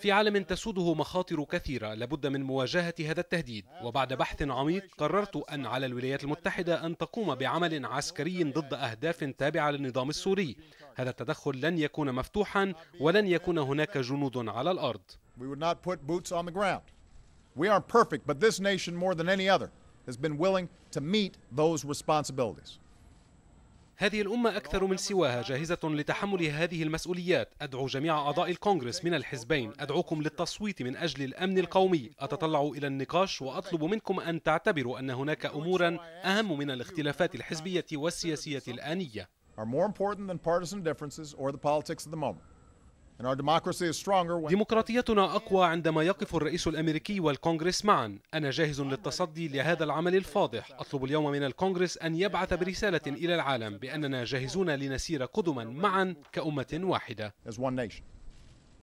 في عالم تسوده مخاطر كثيرة لابد من مواجهة هذا التهديد وبعد بحث عميق قررت أن على الولايات المتحدة أن تقوم بعمل عسكري ضد أهداف تابعة للنظام السوري هذا التدخل لن يكون مفتوحا ولن يكون هناك جنود على الأرض We aren't perfect, but this nation more than any other has been willing to meet those responsibilities. هذه الأمة أكثر من سواها جاهزة لتحمل هذه المسؤوليات أدعو جميع أعضاء الكونغرس من الحزبين أدعوكم للتصويت من أجل الأمن القومي أتطلع إلى النقاش وأطلب منكم أن تعتبروا أن هناك أمورا أهم من الاختلافات الحزبية والسياسية الآنية ديمقراطيتنا أقوى عندما يقف الرئيس الأمريكي والكونغرس معا أنا جاهز للتصدي لهذا العمل الفاضح أطلب اليوم من الكونغرس أن يبعث برسالة إلى العالم بأننا جاهزون لنسير قدما معا كأمة واحدة